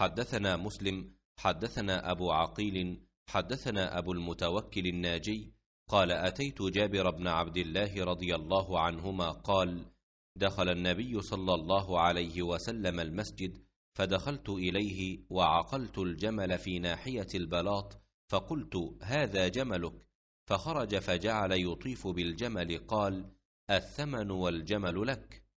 حدثنا مسلم حدثنا ابو عقيل حدثنا ابو المتوكل الناجي قال اتيت جابر بن عبد الله رضي الله عنهما قال دخل النبي صلى الله عليه وسلم المسجد فدخلت اليه وعقلت الجمل في ناحيه البلاط فقلت هذا جملك فخرج فجعل يطيف بالجمل قال الثمن والجمل لك